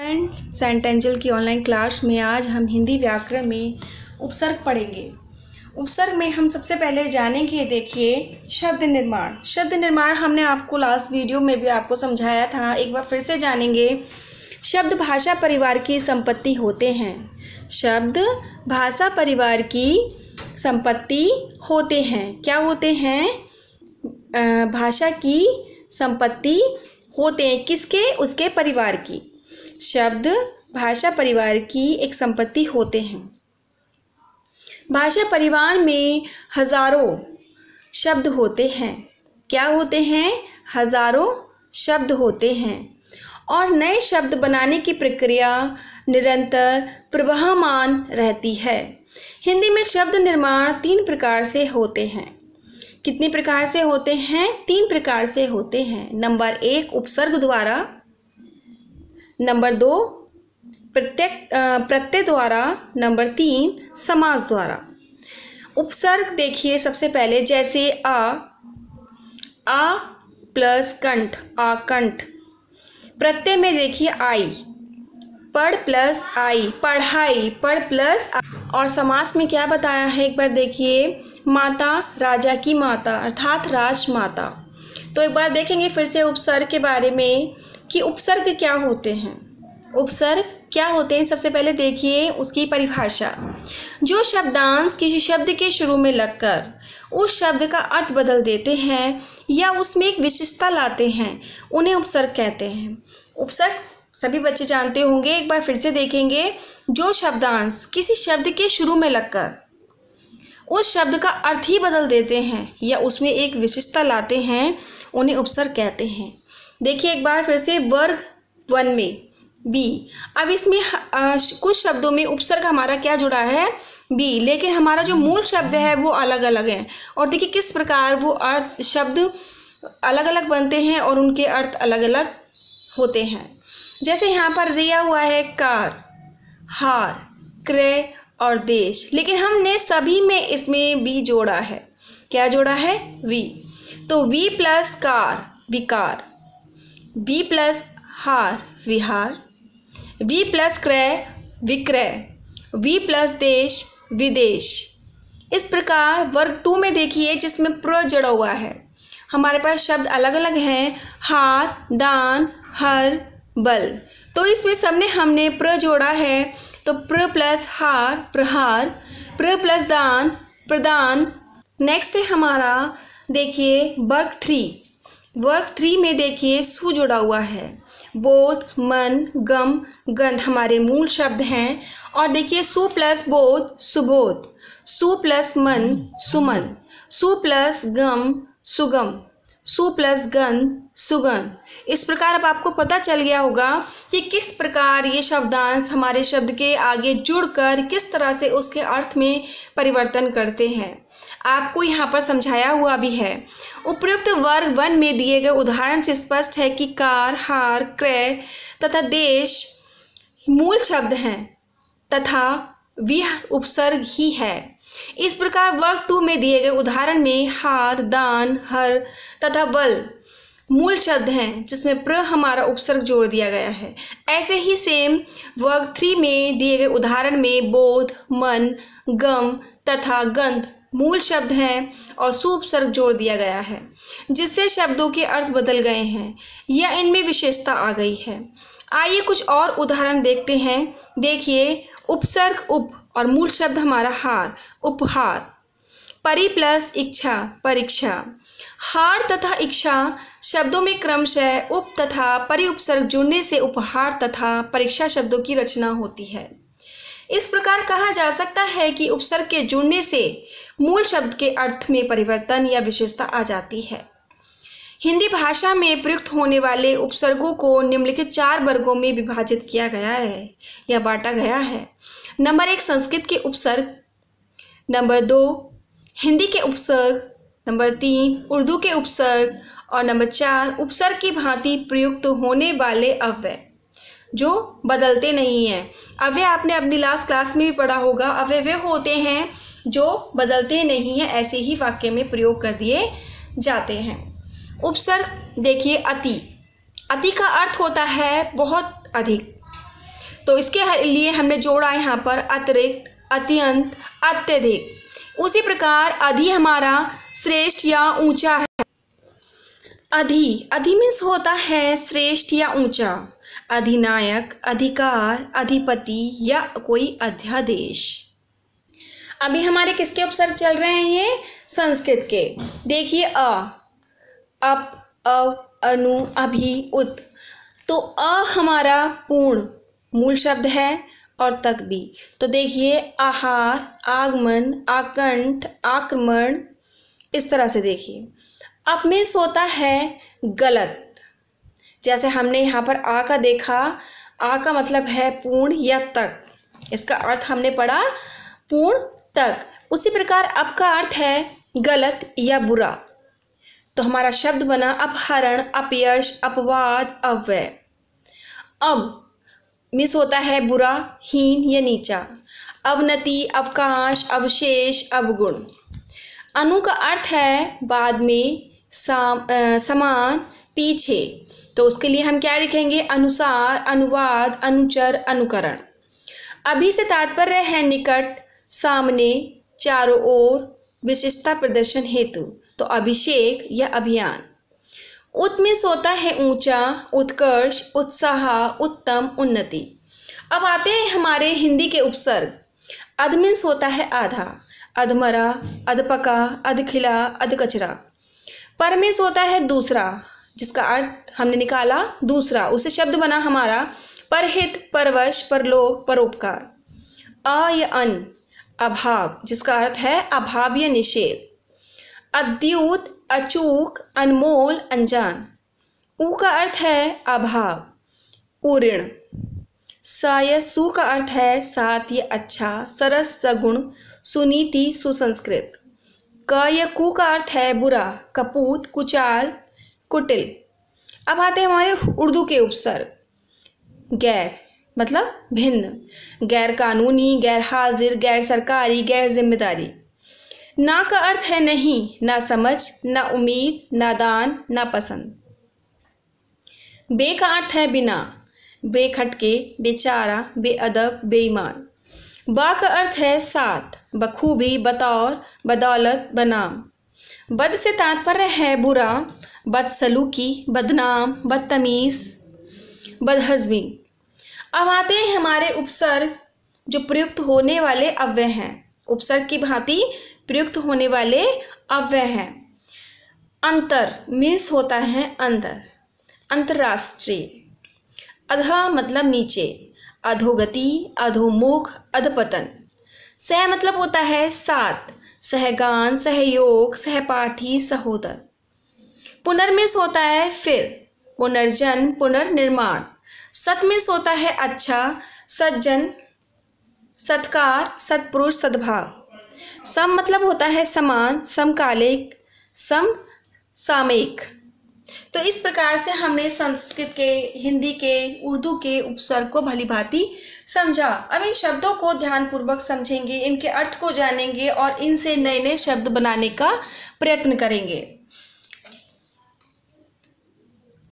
Saint सेंटेंजल की online class में आज हम हिंदी व्याकरण में उपसर्ग पढ़ेंगे उपसर्ग में हम सबसे पहले जानेंगे देखिए शब्द निर्माण शब्द निर्माण हमने आपको लास्ट वीडियो में भी आपको समझाया था एक बार फिर से जानेंगे शब्द भाषा परिवार की संपत्ति होते हैं शब्द भाषा परिवार की संपत्ति होते हैं क्या होते हैं भाषा की संपत्ति होते हैं किसके उसके परिवार की शब्द भाषा परिवार की एक संपत्ति होते हैं भाषा परिवार में हजारों शब्द होते हैं क्या होते हैं हजारों शब्द होते हैं और नए शब्द बनाने की प्रक्रिया निरंतर प्रवाहमान रहती है हिंदी में शब्द निर्माण तीन प्रकार से होते हैं कितने प्रकार से होते हैं तीन प्रकार से होते हैं नंबर एक उपसर्ग द्वारा नंबर दो प्रत्यक प्रत्यय द्वारा नंबर तीन समाज द्वारा उपसर्ग देखिए सबसे पहले जैसे आ आ प्लस कंठ आ कंठ प्रत्यय में देखिए आई पढ़ प्लस आई पढ़ाई पढ़ प्लस आई। और समास में क्या बताया है एक बार देखिए माता राजा की माता अर्थात राजमाता तो एक बार देखेंगे फिर से उपसर्ग के बारे में कि उपसर्ग क्या होते हैं उपसर्ग क्या होते हैं सबसे पहले देखिए उसकी परिभाषा जो शब्दांश किसी शब्द के शुरू में लगकर उस शब्द का अर्थ बदल देते हैं या उसमें एक विशेषता लाते हैं उन्हें उपसर्ग कहते हैं उपसर्ग सभी बच्चे जानते होंगे एक बार फिर से देखेंगे जो शब्दांश किसी शब्द के शुरू में लगकर उस शब्द का अर्थ ही बदल देते हैं या उसमें एक विशिष्टता लाते हैं उन्हें उपसर्ग कहते हैं देखिए एक बार फिर से वर्ग वन में बी अब इसमें कुछ शब्दों में उपसर्ग हमारा क्या जुड़ा है बी लेकिन हमारा जो मूल शब्द है वो अलग अलग है और देखिए किस प्रकार वो अर्थ शब्द अलग अलग बनते हैं और उनके अर्थ अलग अलग होते हैं जैसे यहाँ पर दिया हुआ है कार हार क्रय और देश लेकिन हमने सभी में इसमें वी जोड़ा है क्या जोड़ा है वी तो वी प्लस कार विकार वी प्लस हार विहार वी प्लस क्रय विक्रय वी प्लस देश विदेश इस प्रकार वर्ग टू में देखिए जिसमें प्र जड़ा हुआ है हमारे पास शब्द अलग अलग हैं हार दान हर बल तो इसमें सबने हमने प्र जोड़ा है तो प्र प्लस हार प्रहार प्र प्लस दान प्रदान नेक्स्ट है हमारा देखिए वर्क थ्री वर्क थ्री में देखिए सु जुड़ा हुआ है बोध मन गम गंध हमारे मूल शब्द हैं और देखिए सु प्लस बोध सुबोध सु प्लस मन सुमन सु प्लस गम सुगम सु प्लस गन सुगन इस प्रकार अब आपको पता चल गया होगा कि किस प्रकार ये शब्दांश हमारे शब्द के आगे जुड़कर किस तरह से उसके अर्थ में परिवर्तन करते हैं आपको यहाँ पर समझाया हुआ भी है उपयुक्त वर्ग वन में दिए गए उदाहरण से स्पष्ट है कि कार हार क्रय तथा देश मूल शब्द हैं तथा वह उपसर्ग ही है इस प्रकार वर्ग टू में दिए गए उदाहरण में हार दान हर तथा बल मूल शब्द हैं जिसमें प्र हमारा उपसर्ग जोड़ दिया गया है ऐसे ही सेम वर्ग थ्री में दिए गए उदाहरण में बोध मन गम तथा गंध मूल शब्द हैं और सुपसर्ग जोड़ दिया गया है जिससे शब्दों के अर्थ बदल गए हैं या इनमें विशेषता आ गई है आइए कुछ और उदाहरण देखते हैं देखिए उपसर्ग उप और मूल शब्द हमारा हार उपहार परि प्लस इच्छा परीक्षा हार तथा इच्छा शब्दों में क्रमशः उप तथा परि उपसर्ग जुड़ने से उपहार तथा परीक्षा शब्दों की रचना होती है इस प्रकार कहा जा सकता है कि उपसर्ग के जुड़ने से मूल शब्द के अर्थ में परिवर्तन या विशेषता आ जाती है हिंदी भाषा में प्रयुक्त होने वाले उपसर्गों को निम्नलिखित चार वर्गों में विभाजित किया गया है या बांटा गया है नंबर एक संस्कृत के उपसर्ग नंबर दो हिंदी के उपसर्ग नंबर तीन उर्दू के उपसर्ग और नंबर चार उपसर्ग की भांति प्रयुक्त होने वाले अव्यय जो बदलते नहीं हैं अव्यय आपने अपनी लास्ट क्लास में भी पढ़ा होगा अव्यय वे होते हैं जो बदलते नहीं हैं ऐसे ही वाक्य में प्रयोग कर दिए जाते हैं उपसर्ग देखिए अति अति का अर्थ होता है बहुत अधिक तो इसके लिए हमने जोड़ा यहाँ पर अतिरिक्त अत्यंत अत्यधिक उसी प्रकार अधि हमारा श्रेष्ठ या ऊंचा है अधि अधि मीन्स होता है श्रेष्ठ या ऊंचा अधिनायक अधिकार अधिपति या कोई अध्यादेश अभी हमारे किसके उपसर्ग चल रहे हैं ये संस्कृत के देखिए अ अप अव अनु अभि उत तो अ हमारा पूर्ण मूल शब्द है और तक भी तो देखिए आहार आगमन आकंठ आक्रमण इस तरह से देखिए अप में सोता है गलत जैसे हमने यहाँ पर आ का देखा आ का मतलब है पूर्ण या तक इसका अर्थ हमने पढ़ा पूर्ण तक उसी प्रकार अप का अर्थ है गलत या बुरा तो हमारा शब्द बना अपहरण अपयश अपवाद अव्यय अब मिस होता है बुरा हीन या नीचा अवनति अवकाश अवशेष अवगुण अनु का अर्थ है बाद में साम, आ, समान पीछे तो उसके लिए हम क्या लिखेंगे अनुसार अनुवाद अनुचर अनुकरण अभी से तात्पर्य है निकट सामने चारों ओर विशेषता प्रदर्शन हेतु तो अभिषेक या अभियान उत में सोता है ऊंचा उत्कर्ष उत्साह उत्तम उन्नति अब आते हैं हमारे हिंदी के उपसर्ग अध में सोता है आधा अधमरा अधपका अधखिला अधकचरा पर में सोता है दूसरा जिसका अर्थ हमने निकाला दूसरा उसे शब्द बना हमारा परहित परवश परलोक परोपकार अ या अन अभाव जिसका अर्थ है अभाव या निषेध अद्युत अचूक अनमोल अनजान ऊ का अर्थ है अभाव उऋण सा सु का अर्थ है सात ये अच्छा सरस सगुण सुनीति सुसंस्कृत क या कु का अर्थ है बुरा कपूत कुचाल कुटिल अब आते हैं हमारे उर्दू के उपसर्ग गैर मतलब भिन्न गैर कानूनी गैर हाजिर गैर सरकारी गैर जिम्मेदारी ना का अर्थ है नहीं ना समझ ना उम्मीद ना दान ना पसंद बे का अर्थ है बिना बेखटके बेचारा बेअदब बेईमान बा का अर्थ है साथ बखूबी बतौर बदौलत बनाम बद से तात्पर्य है बुरा बदसलूकी बदनाम बदतमीज़ बदहजमी अब आते हैं हमारे उपसर्ग जो प्रयुक्त होने वाले अव्यय हैं उपसर्ग की भांति प्रयुक्त होने वाले अव्यय हैं अंतर मीन्स होता है अंदर अंतर्राष्ट्रीय अध मतलब नीचे अधोगति अधोमुख अधपतन सह मतलब होता है साथ सहगान सहयोग सहपाठी सहोदर पुनर्मिस होता है फिर पुनर्जन पुनर्निर्माण सतमिस होता है अच्छा सज्जन सत्कार सत्पुरुष सद्भाव सम मतलब होता है समान समकालिक सम सामयिक तो इस प्रकार से हमने संस्कृत के हिंदी के उर्दू के उपसर्ग को भली भांति समझा अब इन शब्दों को ध्यानपूर्वक समझेंगे इनके अर्थ को जानेंगे और इनसे नए नए शब्द बनाने का प्रयत्न करेंगे